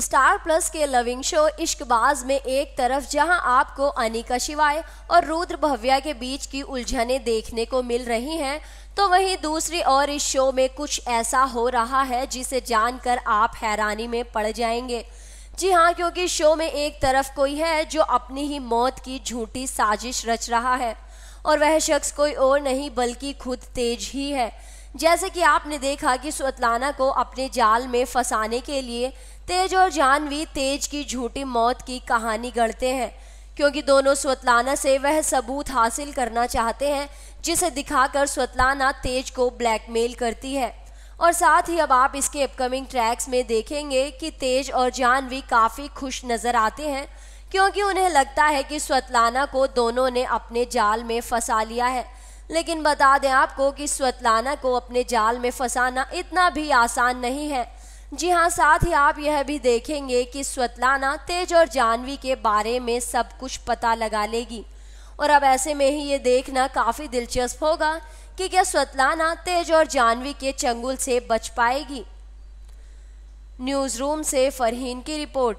star Plus के loving show Ishqbaaz में एक तरफ जहां आपको अनिका शिवाय और रुद्र भव्या के बीच की उलझने देखने को मिल रही हैं तो वहीं दूसरी ओर इस शो में कुछ ऐसा हो रहा है जिसे जानकर आप हैरानी में पड़ जाएंगे जी हाँ क्योंकि शो में एक तरफ कोई है जो अपनी ही मौत की झूठी साजिश रच रहा है और वह शख्स कोई और नहीं बल्कि खुद तेज ही है जैसे कि आपने देखा कि स्वतलाना को अपने जाल में फंसाने के लिए तेज और जानवी तेज की झूठी मौत की कहानी गढ़ते हैं क्योंकि दोनों स्वतलाना से वह सबूत हासिल करना चाहते हैं जिसे दिखाकर स्वतलाना तेज को ब्लैकमेल करती है और साथ ही अब आप इसके अपकमिंग ट्रैक्स में देखेंगे कि तेज और जानवी काफ़ी खुश नज़र आते हैं क्योंकि उन्हें लगता है कि स्वतलाना को दोनों ने अपने जाल में फंसा लिया है लेकिन बता दें आपको कि स्वतलाना को अपने जाल में फंसाना इतना भी आसान नहीं है जी हाँ साथ ही आप यह भी देखेंगे कि स्वतलाना तेज और जानवी के बारे में सब कुछ पता लगा लेगी और अब ऐसे में ही ये देखना काफ़ी दिलचस्प होगा कि क्या स्वतलाना तेज और जानवी के चंगुल से बच पाएगी न्यूज़ रूम से फरहीन की रिपोर्ट